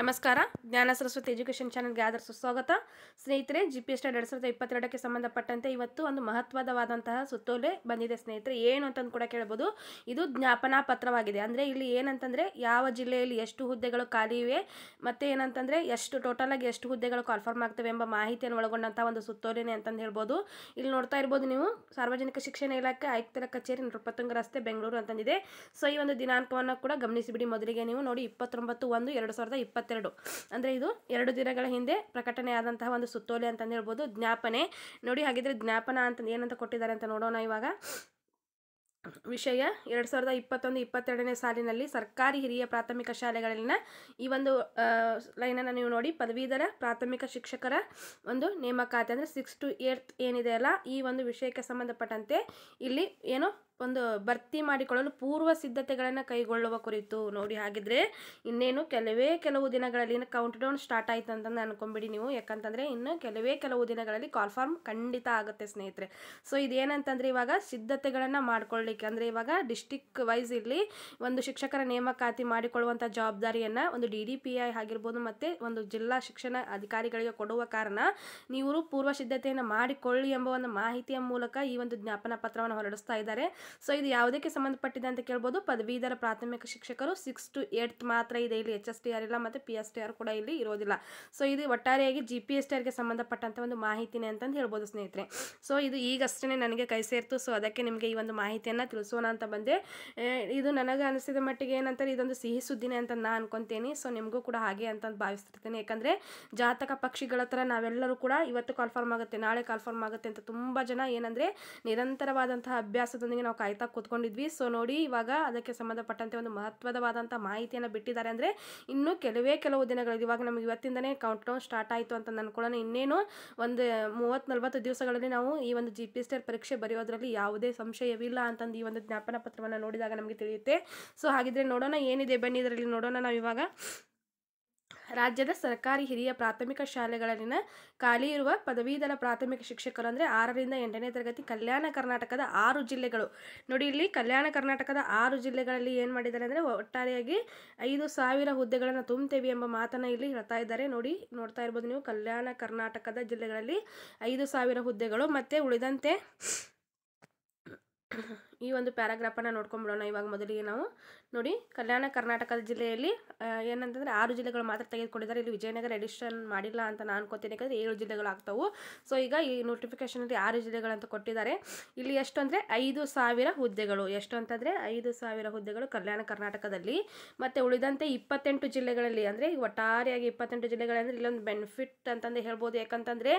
ನಮಸ್ಕಾರ ಜ್ಞಾನ ಸರಸ್ವತಿ ಎಜುಕೇಷನ್ ಚಾನಲ್ಗೆ ಆದರ ಸುಸ್ವಾಗತ ಸ್ನೇಹಿತರೆ ಜಿ ಪಿ ಎಸ್ ಎರಡು ಸಾವಿರದ ಇಪ್ಪತ್ತೆರಡಕ್ಕೆ ಸಂಬಂಧಪಟ್ಟಂತೆ ಇವತ್ತು ಒಂದು ಮಹತ್ವದವಾದಂತಹ ಸುತ್ತೋಲೆ ಬಂದಿದೆ ಸ್ನೇಹಿತರೆ ಏನು ಅಂತಂದು ಕೂಡ ಕೇಳ್ಬೋದು ಇದು ಜ್ಞಾಪನಾ ಪತ್ರವಾಗಿದೆ ಅಂದರೆ ಇಲ್ಲಿ ಏನಂತಂದರೆ ಯಾವ ಜಿಲ್ಲೆಯಲ್ಲಿ ಎಷ್ಟು ಹುದ್ದೆಗಳು ಖಾಲಿ ಇವೆ ಮತ್ತು ಏನಂತಂದರೆ ಎಷ್ಟು ಟೋಟಲಾಗಿ ಎಷ್ಟು ಹುದ್ದೆಗಳು ಕನ್ಫರ್ಮ್ ಆಗ್ತವೆ ಎಂಬ ಮಾಹಿತಿಯನ್ನು ಒಳಗೊಂಡಂಥ ಒಂದು ಸುತ್ತೋಲೆನೇ ಅಂತಂದು ಹೇಳ್ಬೋದು ಇಲ್ಲಿ ನೋಡ್ತಾ ಇರ್ಬೋದು ನೀವು ಸಾರ್ವಜನಿಕ ಶಿಕ್ಷಣ ಇಲಾಖೆ ಆಯುಕ್ತರ ಕಚೇರಿ ನೃಪತುಂಗ ರಸ್ತೆ ಬೆಂಗಳೂರು ಅಂತಂದಿದೆ ಸೊ ಈ ಒಂದು ದಿನಾಂಕವನ್ನು ಕೂಡ ಗಮನಿಸಿಬಿಡಿ ಮೊದಲಿಗೆ ನೀವು ನೋಡಿ ಇಪ್ಪತ್ತೊಂಬತ್ತು ಒಂದು ಎರಡು ಸಾವಿರದ ಇಪ್ಪತ್ತು ಇಪ್ಪತ್ತೆರಡು ಅಂದರೆ ಇದು ಎರಡು ದಿನಗಳ ಹಿಂದೆ ಪ್ರಕಟಣೆ ಆದಂತಹ ಒಂದು ಸುತ್ತೋಲೆ ಅಂತಂದು ಹೇಳ್ಬೋದು ಜ್ಞಾಪನೆ ನೋಡಿ ಹಾಗಿದ್ರೆ ಜ್ಞಾಪನ ಅಂತ ಏನಂತ ಕೊಟ್ಟಿದ್ದಾರೆ ಅಂತ ನೋಡೋಣ ಇವಾಗ ವಿಷಯ ಎರಡು ಸಾವಿರದ ಇಪ್ಪತ್ತೊಂದು ಇಪ್ಪತ್ತೆರಡನೇ ಸಾಲಿನಲ್ಲಿ ಸರ್ಕಾರಿ ಹಿರಿಯ ಪ್ರಾಥಮಿಕ ಶಾಲೆಗಳಲ್ಲಿನ ಈ ಒಂದು ಲೈನನ್ನು ನೀವು ನೋಡಿ ಪದವೀಧರ ಪ್ರಾಥಮಿಕ ಶಿಕ್ಷಕರ ಒಂದು ನೇಮಕಾತಿ ಅಂದರೆ ಸಿಕ್ಸ್ ಟು ಏಟ್ ಏನಿದೆ ಅಲ್ಲ ಈ ಒಂದು ವಿಷಯಕ್ಕೆ ಸಂಬಂಧಪಟ್ಟಂತೆ ಇಲ್ಲಿ ಏನು ಒಂದು ಭರ್ತಿ ಮಾಡಿಕೊಳ್ಳಲು ಪೂರ್ವ ಸಿದ್ಧತೆಗಳನ್ನು ಕೈಗೊಳ್ಳುವ ಕುರಿತು ನೋಡಿ ಹಾಗಿದ್ರೆ ಇನ್ನೇನು ಕೆಲವೇ ಕೆಲವು ದಿನಗಳಲ್ಲಿ ಕೌಂಟ್ ಡೌನ್ ಸ್ಟಾರ್ಟ್ ಆಯ್ತು ಅಂತಂದು ಅನ್ಕೊಂಬಿಡಿ ನೀವು ಯಾಕಂತಂದರೆ ಇನ್ನು ಕೆಲವೇ ಕೆಲವು ದಿನಗಳಲ್ಲಿ ಕಾಲ್ ಫಾರ್ಮ್ ಖಂಡಿತ ಆಗುತ್ತೆ ಸ್ನೇಹಿತರೆ ಸೊ ಇದೇನಂತಂದರೆ ಇವಾಗ ಸಿದ್ಧತೆಗಳನ್ನು ಮಾಡ್ಕೊಳ್ಳಿಕ್ಕೆ ಅಂದರೆ ಇವಾಗ ಡಿಸ್ಟಿಕ್ ವೈಸ್ ಇಲ್ಲಿ ಒಂದು ಶಿಕ್ಷಕರ ನೇಮಕಾತಿ ಮಾಡಿಕೊಳ್ಳುವಂಥ ಜವಾಬ್ದಾರಿಯನ್ನು ಒಂದು ಡಿ ಡಿ ಪಿ ಐ ಆಗಿರ್ಬೋದು ಮತ್ತು ಒಂದು ಜಿಲ್ಲಾ ಶಿಕ್ಷಣ ಅಧಿಕಾರಿಗಳಿಗೆ ಕೊಡುವ ಕಾರಣ ನೀವು ಪೂರ್ವ ಸಿದ್ಧತೆಯನ್ನು ಮಾಡಿಕೊಳ್ಳಿ ಎಂಬ ಒಂದು ಮಾಹಿತಿಯ ಮೂಲಕ ಈ ಒಂದು ಜ್ಞಾಪನ ಪತ್ರವನ್ನು ಹೊರಡಿಸ್ತಾ ಇದ್ದಾರೆ ಸೊ ಇದು ಯಾವುದಕ್ಕೆ ಸಂಬಂಧಪಟ್ಟಿದೆ ಅಂತ ಕೇಳ್ಬೋದು ಪದವೀಧರ ಪ್ರಾಥಮಿಕ ಶಿಕ್ಷಕರು ಸಿಕ್ಸ್ ಟು ಏಟ್ ಮಾತ್ರ ಇದೆ ಇಲ್ಲಿ ಎಚ್ ಎಸ್ ಟಿ ಆರ್ ಇಲ್ಲ ಮತ್ತು ಪಿ ಎಸ್ ಟಿ ಆರ್ ಕೂಡ ಇಲ್ಲಿ ಇರೋದಿಲ್ಲ ಸೊ ಇದು ಒಟ್ಟಾರೆಯಾಗಿ ಜಿ ಪಿ ಎಸ್ ಟಿ ಆರ್ಗೆ ಸಂಬಂಧಪಟ್ಟಂಥ ಒಂದು ಮಾಹಿತಿನೇ ಅಂತಂದು ಹೇಳ್ಬೋದು ಸ್ನೇಹಿತರೆ ಸೊ ಇದು ಈಗಷ್ಟೇ ನನಗೆ ಕೈ ಸೇರ್ತು ಸೊ ಅದಕ್ಕೆ ನಿಮಗೆ ಈ ಒಂದು ಮಾಹಿತಿಯನ್ನು ತಿಳಿಸೋಣ ಅಂತ ಬಂದೆ ಇದು ನನಗೆ ಅನಿಸಿದ ಮಟ್ಟಿಗೆ ಏನಂತಾರೆ ಇದೊಂದು ಸಿಹಿ ಸುದ್ದಿನೇ ಅಂತ ನಾನು ಅನ್ಕೊತೀನಿ ಸೊ ನಿಮಗೂ ಕೂಡ ಹಾಗೆ ಅಂತ ಭಾವಿಸ್ತಿರ್ತೀನಿ ಯಾಕಂದರೆ ಜಾತಕ ಪಕ್ಷಿಗಳ ಥರ ನಾವೆಲ್ಲರೂ ಕೂಡ ಇವತ್ತು ಕಾಲ್ಫಾರ್ಮ್ ಆಗುತ್ತೆ ನಾಳೆ ಕಾಲ್ಫಾರ್ಮ್ ಆಗುತ್ತೆ ಅಂತ ತುಂಬ ಜನ ಏನಂದರೆ ನಿರಂತರವಾದಂತಹ ಅಭ್ಯಾಸದೊಂದಿಗೆ ನಾವು ಕಾಯ್ತಾ ಕೂತ್ಕೊಂಡಿದ್ವಿ ಸೊ ನೋಡಿ ಇವಾಗ ಅದಕ್ಕೆ ಸಂಬಂಧಪಟ್ಟಂತೆ ಒಂದು ಮಹತ್ವದವಾದಂಥ ಮಾಹಿತಿಯನ್ನು ಬಿಟ್ಟಿದ್ದಾರೆ ಅಂದರೆ ಇನ್ನೂ ಕೆಲವೇ ಕೆಲವು ದಿನಗಳಲ್ಲಿ ಇವಾಗ ನಮಗೆ ಇವತ್ತಿಂದನೇ ಕೌಂಟ್ ಡೌನ್ ಸ್ಟಾರ್ಟ್ ಆಯಿತು ಅಂತ ಅಂದ್ಕೊಳ್ಳೋಣ ಇನ್ನೇನು ಒಂದು ಮೂವತ್ತು ನಲ್ವತ್ತು ದಿವಸಗಳಲ್ಲಿ ನಾವು ಈ ಒಂದು ಜಿ ಪಿ ಎಸ್ ಪರೀಕ್ಷೆ ಬರೆಯೋದ್ರಲ್ಲಿ ಯಾವುದೇ ಸಂಶಯವಿಲ್ಲ ಅಂತಂದು ಈ ಒಂದು ಜ್ಞಾಪನ ಪತ್ರವನ್ನು ನೋಡಿದಾಗ ನಮಗೆ ತಿಳಿಯುತ್ತೆ ಸೊ ಹಾಗಿದ್ರೆ ನೋಡೋಣ ಏನಿದೆ ಬನ್ನಿ ಇದರಲ್ಲಿ ನೋಡೋಣ ನಾವು ಇವಾಗ ರಾಜ್ಯದ ಸರ್ಕಾರಿ ಹಿರಿಯ ಪ್ರಾಥಮಿಕ ಶಾಲೆಗಳಲ್ಲಿನ ಖಾಲಿ ಇರುವ ಪದವೀಧರ ಪ್ರಾಥಮಿಕ ಶಿಕ್ಷಕರು ಅಂದರೆ ಆರರಿಂದ ಎಂಟನೇ ತರಗತಿ ಕಲ್ಯಾಣ ಕರ್ನಾಟಕದ ಆರು ಜಿಲ್ಲೆಗಳು ನೋಡಿ ಇಲ್ಲಿ ಕಲ್ಯಾಣ ಕರ್ನಾಟಕದ ಆರು ಜಿಲ್ಲೆಗಳಲ್ಲಿ ಏನು ಮಾಡಿದ್ದಾರೆ ಅಂದರೆ ಒಟ್ಟಾರೆಯಾಗಿ ಐದು ಸಾವಿರ ಹುದ್ದೆಗಳನ್ನು ತುಂಬುತ್ತೇವೆ ಎಂಬ ಮಾತನ್ನು ಇಲ್ಲಿ ಹೇಳ್ತಾ ಇದ್ದಾರೆ ನೋಡಿ ನೋಡ್ತಾ ಇರ್ಬೋದು ನೀವು ಕಲ್ಯಾಣ ಕರ್ನಾಟಕದ ಜಿಲ್ಲೆಗಳಲ್ಲಿ ಐದು ಸಾವಿರ ಹುದ್ದೆಗಳು ಮತ್ತು ಉಳಿದಂತೆ ಈ ಒಂದು ಪ್ಯಾರಾಗ್ರಾಫನ್ನು ನೋಡ್ಕೊಂಬಿಡೋಣ ಇವಾಗ ಮೊದಲಿಗೆ ನಾವು ನೋಡಿ ಕಲ್ಯಾಣ ಕರ್ನಾಟಕದ ಜಿಲ್ಲೆಯಲ್ಲಿ ಏನಂತಂದರೆ ಆರು ಜಿಲ್ಲೆಗಳು ಮಾತ್ರ ತೆಗೆದುಕೊಂಡಿದ್ದಾರೆ ಇಲ್ಲಿ ವಿಜಯನಗರ ಎಡಿಷನ್ ಮಾಡಿಲ್ಲ ಅಂತ ನಾನು ಅನ್ಕೋತೀನಿ ಯಾಕಂದರೆ ಏಳು ಜಿಲ್ಲೆಗಳು ಆಗ್ತವೆ ಸೊ ಈಗ ಈ ನೋಟಿಫಿಕೇಷನಲ್ಲಿ ಆರು ಜಿಲ್ಲೆಗಳು ಅಂತ ಕೊಟ್ಟಿದ್ದಾರೆ ಇಲ್ಲಿ ಎಷ್ಟು ಅಂದರೆ ಐದು ಸಾವಿರ ಹುದ್ದೆಗಳು ಎಷ್ಟು ಅಂತಂದರೆ ಐದು ಸಾವಿರ ಹುದ್ದೆಗಳು ಕಲ್ಯಾಣ ಕರ್ನಾಟಕದಲ್ಲಿ ಮತ್ತು ಉಳಿದಂತೆ ಇಪ್ಪತ್ತೆಂಟು ಜಿಲ್ಲೆಗಳಲ್ಲಿ ಅಂದರೆ ಒಟ್ಟಾರೆಯಾಗಿ ಇಪ್ಪತ್ತೆಂಟು ಜಿಲ್ಲೆಗಳಂದರೆ ಇಲ್ಲೊಂದು ಬೆನಿಫಿಟ್ ಅಂತಂದು ಹೇಳ್ಬೋದು ಯಾಕಂತಂದರೆ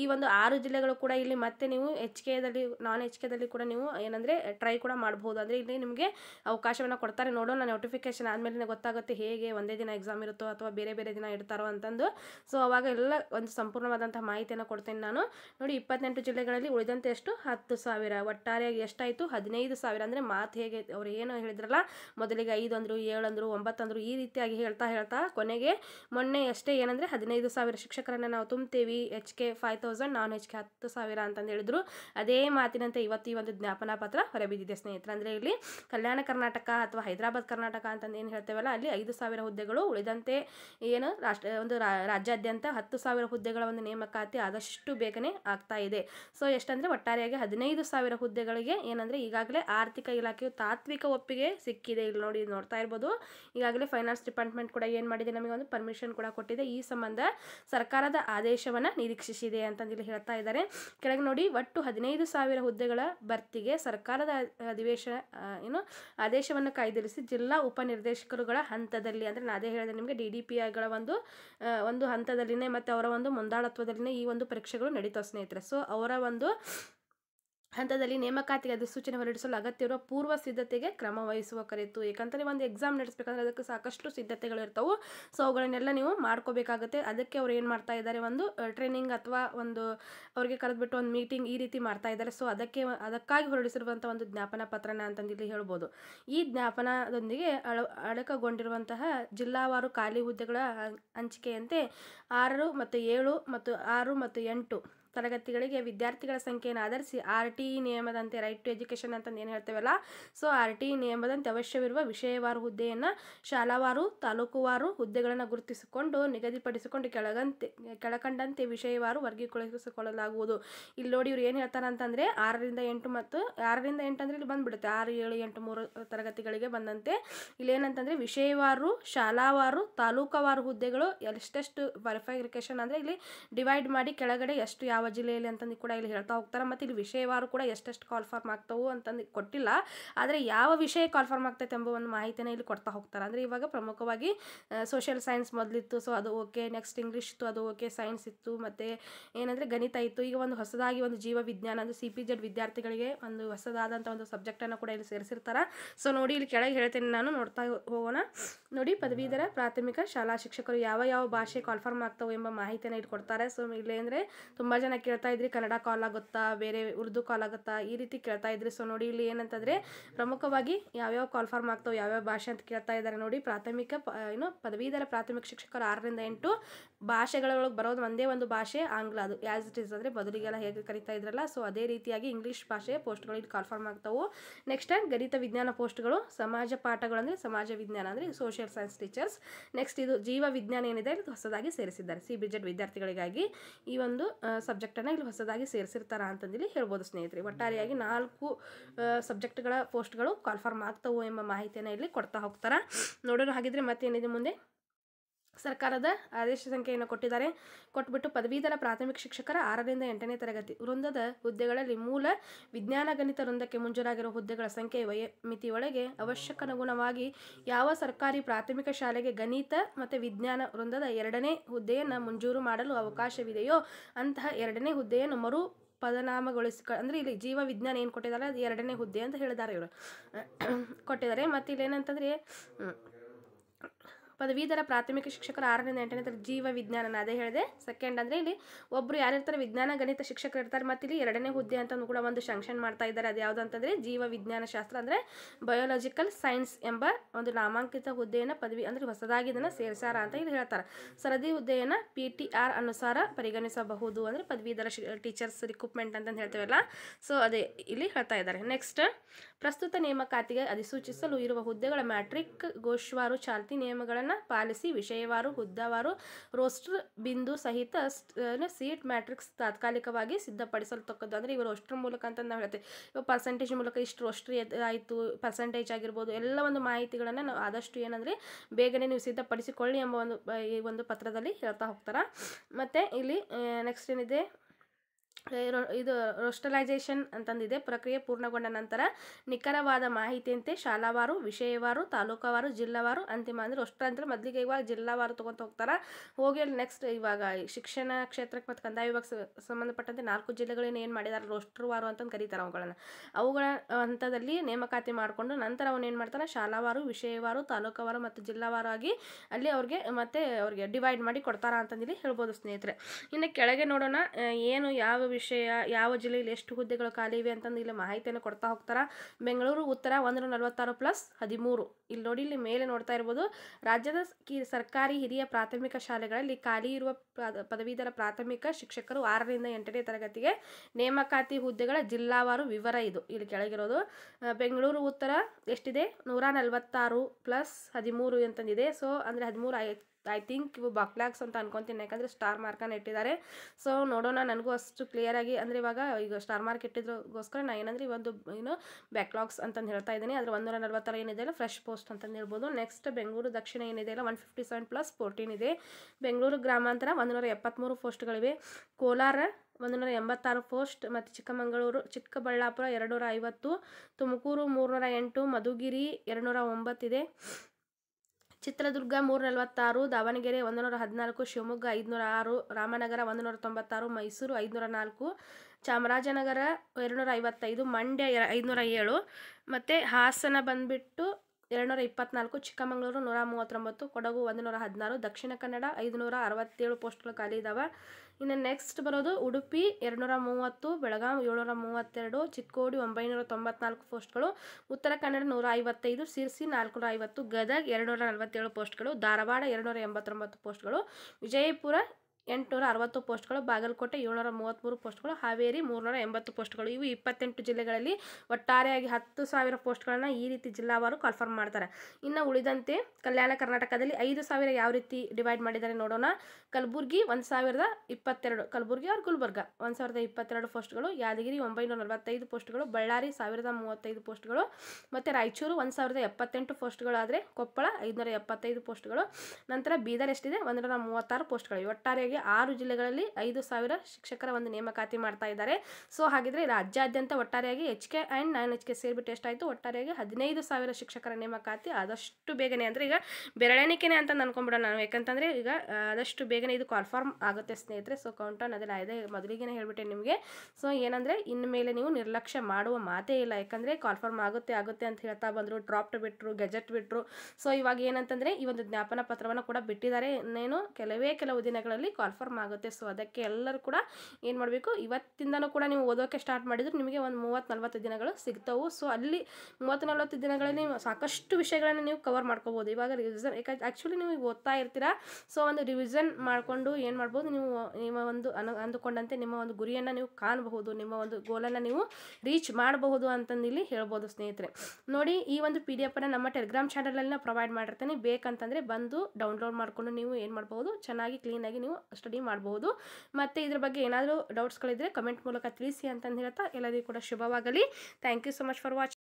ಈ ಒಂದು ಆರು ಜಿಲ್ಲೆಗಳು ಕೂಡ ಇಲ್ಲಿ ಮತ್ತೆ ನೀವು ಎಚ್ ಕೆದಲ್ಲಿ ನಾನ್ ಎಚ್ ಕೆದಲ್ಲಿ ಕೂಡ ನೀವು ಏನಂದರೆ ಟ್ರೈ ಟ್ರೈ ಕೂಡ ಮಾಡ್ಬೋದು ಅಂದರೆ ಇಲ್ಲಿ ನಿಮಗೆ ಅವಕಾಶವನ್ನು ಕೊಡ್ತಾರೆ ನೋಡೋಣ ನೋಟಿಫಿಕೇಶನ್ ಆದಮೇಲೆ ಗೊತ್ತಾಗುತ್ತೆ ಹೇಗೆ ಒಂದೇ ದಿನ ಎಕ್ಸಾಮ್ ಇರುತ್ತೋ ಅಥವಾ ಬೇರೆ ಬೇರೆ ದಿನ ಇಡ್ತಾರೋ ಅಂತಂದು ಸೊ ಅವಾಗ ಎಲ್ಲ ಒಂದು ಸಂಪೂರ್ಣವಾದಂಥ ಮಾಹಿತಿಯನ್ನು ಕೊಡ್ತೇನೆ ನಾನು ನೋಡಿ ಇಪ್ಪತ್ತೆಂಟು ಜಿಲ್ಲೆಗಳಲ್ಲಿ ಉಳಿದಂತೆ ಎಷ್ಟು ಹತ್ತು ಸಾವಿರ ಒಟ್ಟಾರೆಯಾಗಿ ಎಷ್ಟಾಯಿತು ಹದಿನೈದು ಸಾವಿರ ಅಂದರೆ ಮಾತು ಹೇಗೆ ಅವ್ರು ಏನು ಹೇಳಿದ್ರಲ್ಲ ಮೊದಲಿಗೆ ಐದು ಅಂದರು ಒಂಬತ್ತು ಒಂಬತ್ತಂದರು ಈ ರೀತಿಯಾಗಿ ಹೇಳ್ತಾ ಹೇಳ್ತಾ ಕೊನೆಗೆ ಮೊನ್ನೆ ಅಷ್ಟೇ ಏನಂದರೆ ಹದಿನೈದು ಸಾವಿರ ಶಿಕ್ಷಕರನ್ನು ನಾವು ತುಂಬ್ತೀವಿ H K five thousand non H K ಹತ್ತು ಸಾವಿರ ಅಂತಂದು ಹೇಳಿದ್ರು ಅದೇ ಮಾತಿನಂತೆ ಇವತ್ತು ಈ ಒಂದು ಜ್ಞಾಪನಾ ಪತ್ರ ಹೊರಬಿದ್ದು ಇದೆ ಸ್ನೇಹಿತರೆ ಅಂದರೆ ಇಲ್ಲಿ ಕಲ್ಯಾಣ ಕರ್ನಾಟಕ ಅಥವಾ ಹೈದರಾಬಾದ್ ಕರ್ನಾಟಕ ಅಂತಂದು ಏನು ಹೇಳ್ತೇವಲ್ಲ ಅಲ್ಲಿ ಐದು ಸಾವಿರ ಹುದ್ದೆಗಳು ಉಳಿದಂತೆ ಏನು ರಾಷ್ಟ್ರ ಒಂದು ರಾಜ್ಯಾದ್ಯಂತ ಹತ್ತು ಸಾವಿರ ಹುದ್ದೆಗಳ ಒಂದು ನೇಮಕಾತಿ ಆದಷ್ಟು ಬೇಗನೆ ಆಗ್ತಾ ಇದೆ ಸೊ ಎಷ್ಟಂದರೆ ಒಟ್ಟಾರೆಯಾಗಿ ಹದಿನೈದು ಸಾವಿರ ಹುದ್ದೆಗಳಿಗೆ ಏನಂದರೆ ಈಗಾಗಲೇ ಆರ್ಥಿಕ ಇಲಾಖೆಯು ತಾತ್ವಿಕ ಒಪ್ಪಿಗೆ ಸಿಕ್ಕಿದೆ ಇಲ್ಲಿ ನೋಡಿ ನೋಡ್ತಾ ಇರ್ಬೋದು ಈಗಾಗಲೇ ಫೈನಾನ್ಸ್ ಡಿಪಾರ್ಟ್ಮೆಂಟ್ ಕೂಡ ಏನು ಮಾಡಿದೆ ನಮಗೆ ಒಂದು ಪರ್ಮಿಷನ್ ಕೂಡ ಕೊಟ್ಟಿದೆ ಈ ಸಂಬಂಧ ಸರ್ಕಾರದ ಆದೇಶವನ್ನು ನಿರೀಕ್ಷಿಸಿದೆ ಅಂತಂದು ಇಲ್ಲಿ ಹೇಳ್ತಾ ಇದ್ದಾರೆ ಕೆಳಗೆ ನೋಡಿ ಒಟ್ಟು ಹದಿನೈದು ಸಾವಿರ ಹುದ್ದೆಗಳ ಭರ್ತಿಗೆ ಸರ್ಕಾರದ ಅಧಿವೇಶನ ಏನು ಆದೇಶವನ್ನು ಕಾಯ್ದಿರಿಸಿ ಜಿಲ್ಲಾ ಉಪನಿರ್ದೇಶಕರುಗಳ ಹಂತದಲ್ಲಿ ಅಂದರೆ ನಾನು ಅದೇ ಹೇಳಿದೆ ನಿಮಗೆ ಡಿ ಡಿ ಪಿ ಐಗಳ ಒಂದು ಒಂದು ಹಂತದಲ್ಲಿನೇ ಮತ್ತು ಅವರ ಒಂದು ಮುಂದಾಳತ್ವದಲ್ಲಿನೇ ಈ ಒಂದು ಪರೀಕ್ಷೆಗಳು ನಡೀತಾವೆ ಸ್ನೇಹಿತರೆ ಸೊ ಅವರ ಒಂದು ಹಂತದಲ್ಲಿ ನೇಮಕಾತಿಗೆ ಅಧಿಸೂಚನೆ ಹೊರಡಿಸಲು ಅಗತ್ಯವಿರುವ ಪೂರ್ವ ಸಿದ್ಧತೆಗೆ ಕ್ರಮ ವಹಿಸುವ ಕರೆಯಿತು ಏಕೆಂದರೆ ಒಂದು ಎಕ್ಸಾಮ್ ನಡೆಸಬೇಕಂದ್ರೆ ಅದಕ್ಕೆ ಸಾಕಷ್ಟು ಸಿದ್ಧತೆಗಳು ಇರ್ತವೆ ಸೊ ಅವುಗಳನ್ನೆಲ್ಲ ನೀವು ಮಾಡ್ಕೋಬೇಕಾಗುತ್ತೆ ಅದಕ್ಕೆ ಅವ್ರು ಏನು ಮಾಡ್ತಾ ಇದ್ದಾರೆ ಒಂದು ಟ್ರೈನಿಂಗ್ ಅಥವಾ ಒಂದು ಅವರಿಗೆ ಕರೆದುಬಿಟ್ಟು ಒಂದು ಮೀಟಿಂಗ್ ಈ ರೀತಿ ಮಾಡ್ತಾ ಇದ್ದಾರೆ ಸೊ ಅದಕ್ಕೆ ಅದಕ್ಕಾಗಿ ಹೊರಡಿಸಿರುವಂಥ ಒಂದು ಜ್ಞಾಪನಾ ಪತ್ರನ ಇಲ್ಲಿ ಹೇಳ್ಬೋದು ಈ ಜ್ಞಾಪನದೊಂದಿಗೆ ಅಳ ಅಡಕಗೊಂಡಿರುವಂತಹ ಜಿಲ್ಲಾವಾರು ಖಾಲಿ ಹುದ್ದೆಗಳ ಹಂಚಿಕೆಯಂತೆ ಆರು ಮತ್ತು ಏಳು ಮತ್ತು ಆರು ಮತ್ತು ಎಂಟು ತರಗತಿಗಳಿಗೆ ವಿದ್ಯಾರ್ಥಿಗಳ ಸಂಖ್ಯೆಯನ್ನು ಆಧರಿಸಿ ಆರ್ ಟಿ ಇ ನಿಯಮದಂತೆ ರೈಟ್ ಟು ಎಜುಕೇಶನ್ ಅಂತಂದು ಏನು ಹೇಳ್ತೇವಲ್ಲ ಸೊ ಆರ್ ಟಿ ಇ ನಿಯಮದಂತೆ ಅವಶ್ಯವಿರುವ ವಿಷಯವಾರು ಹುದ್ದೆಯನ್ನು ಶಾಲಾವಾರು ತಾಲೂಕುವಾರು ಹುದ್ದೆಗಳನ್ನು ಗುರುತಿಸಿಕೊಂಡು ನಿಗದಿಪಡಿಸಿಕೊಂಡು ಕೆಳಗಂತೆ ಕೆಳಕಂಡಂತೆ ವಿಷಯವಾರು ವರ್ಗೀಕರಿಸಿಕೊಳ್ಳಲಾಗುವುದು ಇಲ್ಲಿ ನೋಡಿ ಇವರು ಏನು ಹೇಳ್ತಾರೆ ಅಂತಂದರೆ ಆರರಿಂದ ಎಂಟು ಮತ್ತು ಆರರಿಂದ ಎಂಟು ಅಂದರೆ ಇಲ್ಲಿ ಬಂದುಬಿಡುತ್ತೆ ಆರು ಏಳು ಎಂಟು ಮೂರು ತರಗತಿಗಳಿಗೆ ಬಂದಂತೆ ಇಲ್ಲೇನಂತಂದರೆ ವಿಷಯವಾರು ಶಾಲಾವಾರು ತಾಲೂಕವಾರು ಹುದ್ದೆಗಳು ಎಷ್ಟೆಷ್ಟು ವೆರಿಫೈಕೇಶನ್ ಅಂದರೆ ಇಲ್ಲಿ ಡಿವೈಡ್ ಮಾಡಿ ಕೆಳಗಡೆ ಎಷ್ಟು ಯಾವ ಯಾವ ಜಿಲ್ಲೆಯಲ್ಲಿ ಅಂತಂದು ಕೂಡ ಇಲ್ಲಿ ಹೇಳ್ತಾ ಹೋಗ್ತಾರೆ ಮತ್ತು ಇಲ್ಲಿ ವಿಷಯವಾರು ಕೂಡ ಎಷ್ಟೆಷ್ಟು ಕಾಲ್ಫಾರ್ಮ್ ಆಗ್ತಾವು ಅಂತಂದು ಕೊಟ್ಟಿಲ್ಲ ಆದರೆ ಯಾವ ವಿಷಯ ಕಾಲ್ಫಾರ್ಮ್ ಆಗ್ತೈತೆ ಎಂಬ ಒಂದು ಮಾಹಿತಿನ ಇಲ್ಲಿ ಕೊಡ್ತಾ ಹೋಗ್ತಾರೆ ಅಂದರೆ ಇವಾಗ ಪ್ರಮುಖವಾಗಿ ಸೋಷಿಯಲ್ ಸೈನ್ಸ್ ಮೊದಲಿತ್ತು ಸೊ ಅದು ಓಕೆ ನೆಕ್ಸ್ಟ್ ಇಂಗ್ಲೀಷ್ ಇತ್ತು ಅದು ಓಕೆ ಸೈನ್ಸ್ ಇತ್ತು ಮತ್ತು ಏನಂದರೆ ಗಣಿತ ಇತ್ತು ಈಗ ಒಂದು ಹೊಸದಾಗಿ ಒಂದು ಜೀವ ವಿಜ್ಞಾನ ಅಂದರೆ ಸಿ ಪಿ ಜೆಡ್ ವಿದ್ಯಾರ್ಥಿಗಳಿಗೆ ಒಂದು ಹೊಸದಾದಂಥ ಒಂದು ಸಬ್ಜೆಕ್ಟನ್ನು ಕೂಡ ಇಲ್ಲಿ ಸೇರಿಸಿರ್ತಾರೆ ಸೊ ನೋಡಿ ಇಲ್ಲಿ ಕೆಳಗೆ ಹೇಳ್ತೇನೆ ನಾನು ನೋಡ್ತಾ ಹೋಗೋಣ ನೋಡಿ ಪದವೀಧರ ಪ್ರಾಥಮಿಕ ಶಾಲಾ ಶಿಕ್ಷಕರು ಯಾವ ಯಾವ ಭಾಷೆ ಕಾಲ್ಫಾರ್ಮ್ ಆಗ್ತವೆ ಎಂಬ ಮಾಹಿತಿಯನ್ನು ಇಲ್ಲಿ ಕೊಡ್ತಾರೆ ಸೊ ಇಲ್ಲಿ ಅಂದರೆ ತುಂಬ ಜನ ಜನ ಕೇಳ್ತಾ ಇದ್ರಿ ಕನ್ನಡ ಕಾಲ್ ಆಗುತ್ತಾ ಬೇರೆ ಉರ್ದು ಕಾಲ್ ಆಗುತ್ತಾ ಈ ರೀತಿ ಕೇಳ್ತಾ ಇದ್ರಿ ಸೊ ನೋಡಿ ಇಲ್ಲಿ ಏನಂತಂದರೆ ಪ್ರಮುಖವಾಗಿ ಯಾವ್ಯಾವ ಕಾಲ್ ಫಾರ್ಮ್ ಆಗ್ತಾವೆ ಯಾವ್ಯಾವ ಭಾಷೆ ಅಂತ ಕೇಳ್ತಾ ಇದ್ದಾರೆ ನೋಡಿ ಪ್ರಾಥಮಿಕ ಏನು ಪದವೀಧರ ಪ್ರಾಥಮಿಕ ಶಿಕ್ಷಕರು ಆರರಿಂದ ಎಂಟು ಭಾಷೆಗಳೊಳಗೆ ಬರೋದು ಒಂದೇ ಒಂದು ಭಾಷೆ ಆಂಗ್ಲ ಅದು ಯಾಸ್ ಇಟ್ ಇಸ್ ಅಂದರೆ ಬದಲಿಗೆಲ್ಲ ಹೇಗೆ ಕರಿತಾ ಇದ್ರಲ್ಲ ಸೊ ಅದೇ ರೀತಿಯಾಗಿ ಇಂಗ್ಲೀಷ್ ಭಾಷೆ ಪೋಸ್ಟ್ಗಳು ಇಲ್ಲಿ ಕಾಲ್ ಫಾರ್ಮ್ ಆಗ್ತಾವೆ ನೆಕ್ಸ್ಟ್ ಗಣಿತ ವಿಜ್ಞಾನ ಪೋಸ್ಟ್ಗಳು ಸಮಾಜ ಪಾಠಗಳು ಅಂದ್ರೆ ಸಮಾಜ ವಿಜ್ಞಾನ ಅಂದರೆ ಸೋಷಿಯಲ್ ಸೈನ್ಸ್ ಟೀಚರ್ಸ್ ನೆಕ್ಸ್ಟ್ ಇದು ಜೀವ ವಿಜ್ಞಾನ ಏನಿದೆ ಹೊಸದಾಗಿ ಸೇರಿಸಿದ್ದಾರೆ ಸಿ ಬಿ ಜೆಡ್ ವಿದ್ಯಾರ್ಥಿಗಳಿಗಾಗಿ ಈ ಒಂದು ಸಬ್ ಸಬ್ಜೆಕ್ಟನ್ನು ಇಲ್ಲಿ ಹೊಸದಾಗಿ ಸೇರಿಸಿರ್ತಾರ ಅಂತಂದಿಲ್ಲಿ ಹೇಳ್ಬೋದು ಸ್ನೇಹಿತರೆ ಒಟ್ಟಾರೆಯಾಗಿ ನಾಲ್ಕು ಸಬ್ಜೆಕ್ಟ್ಗಳ ಪೋಸ್ಟ್ಗಳು ಕನ್ಫರ್ಮ್ ಆಗ್ತವು ಎಂಬ ಮಾಹಿತಿಯನ್ನು ಇಲ್ಲಿ ಕೊಡ್ತಾ ಹೋಗ್ತಾರೆ ನೋಡೋಣ ಹಾಗಿದ್ರೆ ಮತ್ತೇನಿದೆ ಮುಂದೆ ಸರ್ಕಾರದ ಆದೇಶ ಸಂಖ್ಯೆಯನ್ನು ಕೊಟ್ಟಿದ್ದಾರೆ ಕೊಟ್ಬಿಟ್ಟು ಪದವೀಧರ ಪ್ರಾಥಮಿಕ ಶಿಕ್ಷಕರ ಆರರಿಂದ ಎಂಟನೇ ತರಗತಿ ವೃಂದದ ಹುದ್ದೆಗಳಲ್ಲಿ ಮೂಲ ವಿಜ್ಞಾನ ಗಣಿತ ವೃಂದಕ್ಕೆ ಮುಂಜೂರಾಗಿರುವ ಹುದ್ದೆಗಳ ಸಂಖ್ಯೆ ವಯ ಮಿತಿಯೊಳಗೆ ಅವಶ್ಯಕನುಗುಣವಾಗಿ ಯಾವ ಸರ್ಕಾರಿ ಪ್ರಾಥಮಿಕ ಶಾಲೆಗೆ ಗಣಿತ ಮತ್ತು ವಿಜ್ಞಾನ ವೃಂದದ ಎರಡನೇ ಹುದ್ದೆಯನ್ನು ಮಂಜೂರು ಮಾಡಲು ಅವಕಾಶವಿದೆಯೋ ಅಂತಹ ಎರಡನೇ ಹುದ್ದೆಯನ್ನು ಮರು ಪದನಾಮಗೊಳಿಸಿಕ ಅಂದರೆ ಇಲ್ಲಿ ಜೀವ ವಿಜ್ಞಾನ ಏನು ಕೊಟ್ಟಿದ್ದಾರೆ ಅದು ಎರಡನೇ ಹುದ್ದೆ ಅಂತ ಹೇಳಿದ್ದಾರೆ ಇವರು ಕೊಟ್ಟಿದ್ದಾರೆ ಮತ್ತು ಇಲ್ಲೇನಂತಂದರೆ ಪದವೀಧರ ಪ್ರಾಥಮಿಕ ಶಿಕ್ಷಕರು ಆರರಿಂದ ಎಂಟನೇ ತರಗತಿ ಜೀವ ವಿಜ್ಞಾನನ ಅದೇ ಹೇಳಿದೆ ಸೆಕೆಂಡ್ ಅಂದರೆ ಇಲ್ಲಿ ಒಬ್ಬರು ಯಾರಿರ್ತಾರೆ ವಿಜ್ಞಾನ ಗಣಿತ ಶಿಕ್ಷಕರು ಇರ್ತಾರೆ ಮತ್ತು ಇಲ್ಲಿ ಎರಡನೇ ಹುದ್ದೆ ಅಂತ ಕೂಡ ಒಂದು ಶಂಕ್ಷನ್ ಮಾಡ್ತಾ ಇದ್ದಾರೆ ಅದು ಯಾವುದಂತಂದರೆ ಜೀವ ವಿಜ್ಞಾನ ಶಾಸ್ತ್ರ ಅಂದರೆ ಬಯೋಲಾಜಿಕಲ್ ಸೈನ್ಸ್ ಎಂಬ ಒಂದು ನಾಮಾಂಕಿತ ಹುದ್ದೆಯನ್ನು ಪದವಿ ಅಂದರೆ ಹೊಸದಾಗಿ ಇದನ್ನು ಸೇರಿಸಾರ ಅಂತ ಇಲ್ಲಿ ಹೇಳ್ತಾರೆ ಸರದಿ ಹುದ್ದೆಯನ್ನು ಪಿ ಟಿ ಆರ್ ಅನುಸಾರ ಪರಿಗಣಿಸಬಹುದು ಅಂದರೆ ಪದವೀಧರ ಟೀಚರ್ಸ್ ರಿಕ್ರೂಟ್ಮೆಂಟ್ ಅಂತಂದು ಹೇಳ್ತೇವಲ್ಲ ಸೊ ಅದೇ ಇಲ್ಲಿ ಹೇಳ್ತಾ ಇದ್ದಾರೆ ನೆಕ್ಸ್ಟ್ ಪ್ರಸ್ತುತ ನೇಮಕಾತಿಗೆ ಅಧಿಸೂಚಿಸಲು ಇರುವ ಹುದ್ದೆಗಳ ಮ್ಯಾಟ್ರಿಕ್ ಗೋಶ್ವಾರು ಚಾಲ್ತಿ ನಿಯಮಗಳನ್ನು ಪಾಲಿಸಿ ವಿಷಯವಾರು ಹುದ್ದವಾರು ರೋಸ್ಟರ್ ಬಿಂದು ಸಹಿತ ಸೀಟ್ ಮ್ಯಾಟ್ರಿಕ್ಸ್ ತಾತ್ಕಾಲಿಕವಾಗಿ ಸಿದ್ಧಪಡಿಸಲ್ತಕ್ಕದ್ದು ಅಂದರೆ ಇವರು ರೋಸ್ಟರ್ ಮೂಲಕ ಅಂತ ನಾವು ಹೇಳ್ತೇವೆ ಇವಾಗ ಪರ್ಸೆಂಟೇಜ್ ಮೂಲಕ ಇಷ್ಟು ರೋಸ್ಟ್ರಿ ಆಯಿತು ಪರ್ಸೆಂಟೇಜ್ ಆಗಿರ್ಬೋದು ಎಲ್ಲ ಒಂದು ಮಾಹಿತಿಗಳನ್ನು ನಾವು ಆದಷ್ಟು ಏನಂದರೆ ಬೇಗನೆ ನೀವು ಸಿದ್ಧಪಡಿಸಿಕೊಳ್ಳಿ ಎಂಬ ಒಂದು ಈ ಒಂದು ಪತ್ರದಲ್ಲಿ ಹೇಳ್ತಾ ಹೋಗ್ತಾರೆ ಮತ್ತು ಇಲ್ಲಿ ನೆಕ್ಸ್ಟ್ ಏನಿದೆ ಇದು ರೋಸ್ಟಲೈಸೇಷನ್ ಅಂತಂದಿದೆ ಪ್ರಕ್ರಿಯೆ ಪೂರ್ಣಗೊಂಡ ನಂತರ ನಿಖರವಾದ ಮಾಹಿತಿಯಂತೆ ಶಾಲಾವಾರು ವಿಷಯವಾರು ತಾಲೂಕವಾರು ಜಿಲ್ಲಾವಾರು ಅಂತಿಮ ಅಂದರೆ ರೋಸ್ಟರ್ ಅಂದರೆ ಮೊದಲಿಗೆ ಇವಾಗ ಜಿಲ್ಲಾವಾರು ತೊಗೊಂತ ಹೋಗ್ತಾರೆ ಹೋಗಿ ಅಲ್ಲಿ ನೆಕ್ಸ್ಟ್ ಇವಾಗ ಶಿಕ್ಷಣ ಕ್ಷೇತ್ರಕ್ಕೆ ಮತ್ತು ಕಂದಾಯ ವಿಭಾಗ ಸಂಬಂಧಪಟ್ಟಂತೆ ನಾಲ್ಕು ಜಿಲ್ಲೆಗಳೇನು ಏನು ಮಾಡಿದ್ದಾರೆ ರೋಸ್ಟರ್ವಾರು ಅಂತಂದು ಕರೀತಾರೆ ಅವುಗಳನ್ನು ಅವುಗಳ ಹಂತದಲ್ಲಿ ನೇಮಕಾತಿ ಮಾಡಿಕೊಂಡು ನಂತರ ಏನು ಮಾಡ್ತಾನೆ ಶಾಲಾವಾರು ವಿಷಯವಾರು ತಾಲೂಕವಾರು ಮತ್ತು ಜಿಲ್ಲಾವಾರು ಆಗಿ ಅಲ್ಲಿ ಅವ್ರಿಗೆ ಮತ್ತೆ ಅವ್ರಿಗೆ ಡಿವೈಡ್ ಮಾಡಿ ಕೊಡ್ತಾರ ಅಂತಂದೇಳಿ ಹೇಳ್ಬೋದು ಸ್ನೇಹಿತರೆ ಇನ್ನು ಕೆಳಗೆ ನೋಡೋಣ ಏನು ಯಾವ ವಿಷಯ ಯಾವ ಜಿಲ್ಲೆಯಲ್ಲಿ ಎಷ್ಟು ಹುದ್ದೆಗಳು ಖಾಲಿ ಇವೆ ಅಂತಂದು ಇಲ್ಲಿ ಮಾಹಿತಿಯನ್ನು ಕೊಡ್ತಾ ಹೋಗ್ತಾರೆ ಬೆಂಗಳೂರು ಉತ್ತರ ಒಂದರ ನಲವತ್ತಾರು ಪ್ಲಸ್ ಹದಿಮೂರು ಇಲ್ಲಿ ನೋಡಿ ಇಲ್ಲಿ ಮೇಲೆ ನೋಡ್ತಾ ಇರ್ಬೋದು ರಾಜ್ಯದ ಸರ್ಕಾರಿ ಹಿರಿಯ ಪ್ರಾಥಮಿಕ ಶಾಲೆಗಳಲ್ಲಿ ಖಾಲಿ ಇರುವ ಪದವೀಧರ ಪ್ರಾಥಮಿಕ ಶಿಕ್ಷಕರು ಆರರಿಂದ ಎಂಟನೇ ತರಗತಿಗೆ ನೇಮಕಾತಿ ಹುದ್ದೆಗಳ ಜಿಲ್ಲಾವಾರು ವಿವರ ಇದು ಇಲ್ಲಿ ಕೆಳಗಿರೋದು ಬೆಂಗಳೂರು ಉತ್ತರ ಎಷ್ಟಿದೆ ನೂರ ನಲವತ್ತಾರು ಪ್ಲಸ್ ಹದಿಮೂರು ಅಂತಂದಿದೆ ಸೊ ಅಂದರೆ ಹದಿಮೂರು ಐ ಥಿಂಕ್ ಇವು ಬ್ಯಾಕ್ಲಾಗ್ಸ್ ಅಂತ ಅನ್ಕೊತೀನಿ ಯಾಕಂದರೆ ಸ್ಟಾರ್ ಮಾರ್ಕನ್ನು ಇಟ್ಟಿದ್ದಾರೆ ಸೊ ನೋಡೋಣ ನನಗೂ ಅಷ್ಟು ಕ್ಲಿಯರಾಗಿ ಅಂದರೆ ಇವಾಗ ಈಗ ಸ್ಟಾರ್ ಮಾರ್ಕ್ ಇಟ್ಟಿದ್ರಗೋಸ್ಕರ ನಾನು ಏನಂದರೆ ಇವೊಂದು ಏನು ಬ್ಯಾಕ್ಲಾಗ್ಸ್ ಅಂತಂದು ಹೇಳ್ತಾ ಇದ್ದೀನಿ ಅದರ ಒಂದೂರ ಏನಿದೆ ಅಲ್ಲ ಫ್ರೆಶ್ ಪೋಸ್ಟ್ ಅಂತಂದು ಹೇಳ್ಬೋದು ನೆಕ್ಸ್ಟ್ ಬೆಂಗಳೂರು ದಕ್ಷಿಣ ಏನಿದೆಯಲ್ಲ one fifty seven plus fourteen ಇದೆ ಬೆಂಗಳೂರು ಗ್ರಾಮಾಂತರ ಒಂದು ನೂರ ಎಪ್ಪತ್ತ್ಮೂರು ಪೋಸ್ಟ್ಗಳಿವೆ ಕೋಲಾರ ಒಂದು ನೂರ ಎಂಬತ್ತಾರು ಪೋಸ್ಟ್ ಮತ್ತು ಚಿಕ್ಕಮಗಳೂರು ಚಿಕ್ಕಬಳ್ಳಾಪುರ ನೂರ ಐವತ್ತು ತುಮಕೂರು ಮೂರುನೂರ ಎಂಟು ಮಧುಗಿರಿ ನೂರ ಒಂಬತ್ತಿದೆ ಚಿತ್ರದುರ್ಗ ಮೂರು ನಲವತ್ತಾರು ದಾವಣಗೆರೆ ಒಂದು ನೂರ ಹದಿನಾಲ್ಕು ಶಿವಮೊಗ್ಗ ಐದುನೂರ ಆರು ರಾಮನಗರ ಒಂದು ನೂರ ತೊಂಬತ್ತಾರು ಮೈಸೂರು ಐದುನೂರ ನಾಲ್ಕು ಚಾಮರಾಜನಗರ ಎರಡುನೂರ ಐವತ್ತೈದು ಮಂಡ್ಯ ಐದುನೂರ ಏಳು ಮತ್ತು ಹಾಸನ ಬಂದುಬಿಟ್ಟು ಎರಡುನೂರ ಇಪ್ಪತ್ನಾಲ್ಕು ಚಿಕ್ಕಮಗಳೂರು ನೂರ ಮೂವತ್ತೊಂಬತ್ತು ಕೊಡಗು ಒಂದು ನೂರ ಹದಿನಾರು ದಕ್ಷಿಣ ಕನ್ನಡ ಐದುನೂರ ಅರವತ್ತೇಳು ಪೋಸ್ಟ್ಗಳು ಖಾಲಿ ಇದ್ದಾವೆ ಇನ್ನು ನೆಕ್ಸ್ಟ್ ಬರೋದು ಉಡುಪಿ ಎರಡುನೂರ ಮೂವತ್ತು ಬೆಳಗಾಂ ಏಳ್ನೂರ ಮೂವತ್ತೆರಡು ಚಿಕ್ಕೋಡಿ ಒಂಬೈನೂರ ತೊಂಬತ್ನಾಲ್ಕು ಪೋಸ್ಟ್ಗಳು ಉತ್ತರ ಕನ್ನಡ ನೂರ ಐವತ್ತೈದು ಸಿರ್ಸಿ ನಾಲ್ಕುನೂರ ಐವತ್ತು ಗದಗ್ ಎರಡುನೂರ ನಲವತ್ತೇಳು ಪೋಸ್ಟ್ಗಳು ಧಾರವಾಡ ಎರಡುನೂರ ಎಂಬತ್ತೊಂಬತ್ತು ಪೋಸ್ಟ್ಗಳು ವಿಜಯಪುರ ಎಂಟುನೂರ ಅರವತ್ತು ಪೋಸ್ಟ್ಗಳು ಬಾಗಲಕೋಟೆ ಏಳ್ನೂರ ಮೂವತ್ತ್ಮೂರು ಪೋಸ್ಟ್ಗಳು ಹಾವೇರಿ ಮೂರುನೂರ ಎಂಬತ್ತು ಪೋಸ್ಟ್ಗಳು ಇವು ಇಪ್ಪತ್ತೆಂಟು ಜಿಲ್ಲೆಗಳಲ್ಲಿ ಒಟ್ಟಾರೆಯಾಗಿ ಹತ್ತು ಸಾವಿರ ಪೋಸ್ಟ್ಗಳನ್ನು ಈ ರೀತಿ ಜಿಲ್ಲಾವಾರು ಕನ್ಫರ್ಮ್ ಮಾಡ್ತಾರೆ ಇನ್ನು ಉಳಿದಂತೆ ಕಲ್ಯಾಣ ಕರ್ನಾಟಕದಲ್ಲಿ ಐದು ಸಾವಿರ ಯಾವ ರೀತಿ ಡಿವೈಡ್ ಮಾಡಿದ್ದಾರೆ ನೋಡೋಣ ಕಲಬುರ್ಗಿ ಒಂದು ಸಾವಿರದ ಇಪ್ಪತ್ತೆರಡು ಕಲಬುರ್ಗಿ ಅವ್ರ ಗುಲ್ಬರ್ಗ ಒಂದು ಸಾವಿರದ ಇಪ್ಪತ್ತೆರಡು ಪೋಸ್ಟ್ಗಳು ಯಾದಗಿರಿ ಒಂಬೈನೂರ ನಲವತ್ತೈದು ಪೋಸ್ಟ್ಗಳು ಬಳ್ಳಾರಿ ಸಾವಿರದ ಮೂವತ್ತೈದು ಪೋಸ್ಟ್ಗಳು ಮತ್ತು ರಾಯಚೂರು ಒಂದು ಸಾವಿರದ ಎಪ್ಪತ್ತೆಂಟು ಪೋಸ್ಟ್ಗಳಾದರೆ ಕೊಪ್ಪಳ ಐದುನೂರ ಎಪ್ಪತ್ತೈದು ಪೋಸ್ಟ್ಗಳು ನಂತರ ಬೀದರ್ ಎಷ್ಟಿದೆ ಒಂದು ನೂರ ಮೂವತ್ತಾರು ಪೋಸ್ಟ್ಗಳು ಒಟ್ಟಾರೆಯಾಗಿ ಆರು ಜಿಲ್ಲೆಗಳಲ್ಲಿ ಐದು ಸಾವಿರ ಶಿಕ್ಷಕರ ಒಂದು ನೇಮಕಾತಿ ಮಾಡ್ತಾ ಇದ್ದಾರೆ ಸೊ ಹಾಗಿದ್ರೆ ರಾಜ್ಯಾದ್ಯಂತ ಒಟ್ಟಾರೆಯಾಗಿ H K and non H K ಸೇರಿಬಿಟ್ಟು ಎಷ್ಟಾಯಿತು ಒಟ್ಟಾರೆಯಾಗಿ ಹದಿನೈದು ಸಾವಿರ ಶಿಕ್ಷಕರ ನೇಮಕಾತಿ ಆದಷ್ಟು ಬೇಗನೆ ಅಂದರೆ ಈಗ ಬೆರಳೆಣಿಕೆನೆ ಅಂತ ಅನ್ಕೊಂಬಿಡೋಣ ನಾನು ಯಾಕಂತಂದರೆ ಈಗ ಆದಷ್ಟು ಬೇಗನೆ ಇದು ಕನ್ಫರ್ಮ್ ಆಗುತ್ತೆ ಸ್ನೇಹಿತರೆ ಸೊ ಕೌಂಟನ್ ಅದೆಲ್ಲ ಇದೆ ಮೊದಲಿಗೆನೇ ಹೇಳ್ಬಿಟ್ಟೆ ನಿಮಗೆ ಸೊ ಏನಂದರೆ ಇನ್ಮೇಲೆ ನೀವು ನಿರ್ಲಕ್ಷ್ಯ ಮಾಡುವ ಮಾತೇ ಇಲ್ಲ ಯಾಕಂದರೆ ಕಾಲ್ಫಾರ್ಮ್ ಆಗುತ್ತೆ ಆಗುತ್ತೆ ಅಂತ ಹೇಳ್ತಾ ಬಂದರು ಡ್ರಾಪ್ಟ್ ಬಿಟ್ಟರು ಗೆಜೆಟ್ ಬಿಟ್ಟರು ಸೊ ಇವಾಗ ಏನಂತಂದರೆ ಈ ಒಂದು ಜ್ಞಾಪನ ಪತ್ರವನ್ನು ಕೂಡ ಬಿಟ್ಟಿದ್ದಾರೆ ಇನ್ನೇನು ಕೆಲವೇ ಕೆಲವು ದಿನಗಳಲ್ಲಿ ಕನ್ಫರ್ಮ್ ಆಗುತ್ತೆ ಸೊ ಅದಕ್ಕೆ ಎಲ್ಲರೂ ಕೂಡ ಏನು ಮಾಡಬೇಕು ಇವತ್ತಿಂದನೂ ಕೂಡ ನೀವು ಓದೋಕ್ಕೆ ಸ್ಟಾರ್ಟ್ ಮಾಡಿದ್ರೆ ನಿಮಗೆ ಒಂದು ಮೂವತ್ತು ನಲ್ವತ್ತು ದಿನಗಳು ಸಿಗ್ತವೆ ಸೊ ಅಲ್ಲಿ ಮೂವತ್ತು ನಲ್ವತ್ತು ದಿನಗಳಲ್ಲಿ ನೀವು ಸಾಕಷ್ಟು ವಿಷಯಗಳನ್ನು ನೀವು ಕವರ್ ಮಾಡ್ಕೋಬೋದು ಇವಾಗ ರಿವಿಸನ್ ಯಾಕಂದ್ರೆ ಆ್ಯಕ್ಚುಲಿ ನೀವು ಓದ್ತಾ ಇರ್ತೀರಾ ಸೊ ಒಂದು ರಿವಿಸನ್ ಮಾಡಿಕೊಂಡು ಏನು ಮಾಡ್ಬೋದು ನೀವು ನಿಮ್ಮ ಒಂದು ಅನು ಅಂದುಕೊಂಡಂತೆ ನಿಮ್ಮ ಒಂದು ಗುರಿಯನ್ನು ನೀವು ಕಾಣಬಹುದು ನಿಮ್ಮ ಒಂದು ಗೋಲನ್ನು ನೀವು ರೀಚ್ ಮಾಡಬಹುದು ಇಲ್ಲಿ ಹೇಳ್ಬೋದು ಸ್ನೇಹಿತರೆ ನೋಡಿ ಈ ಒಂದು ಪಿ ಡಿ ಎಫನ್ನು ನಮ್ಮ ಟೆಲಿಗ್ರಾಮ್ ಚಾನಲಲ್ಲಿ ಪ್ರೊವೈಡ್ ಮಾಡಿರ್ತೀನಿ ಬೇಕಂತಂದರೆ ಬಂದು ಡೌನ್ಲೋಡ್ ಮಾಡಿಕೊಂಡು ನೀವು ಏನು ಮಾಡ್ಬೋದು ಚೆನ್ನಾಗಿ ಕ್ಲೀನಾಗಿ ನೀವು ಸ್ಟಡಿ ಮಾಡಬಹುದು ಮತ್ತೆ ಇದ್ರ ಬಗ್ಗೆ ಏನಾದರೂ ಡೌಟ್ಸ್ಗಳಿದ್ರೆ ಕಮೆಂಟ್ ಮೂಲಕ ತಿಳಿಸಿ ಅಂತಂದು ಹೇಳ್ತಾ ಎಲ್ಲರಿಗೂ ಕೂಡ ಶುಭವಾಗಲಿ thank you so much for watching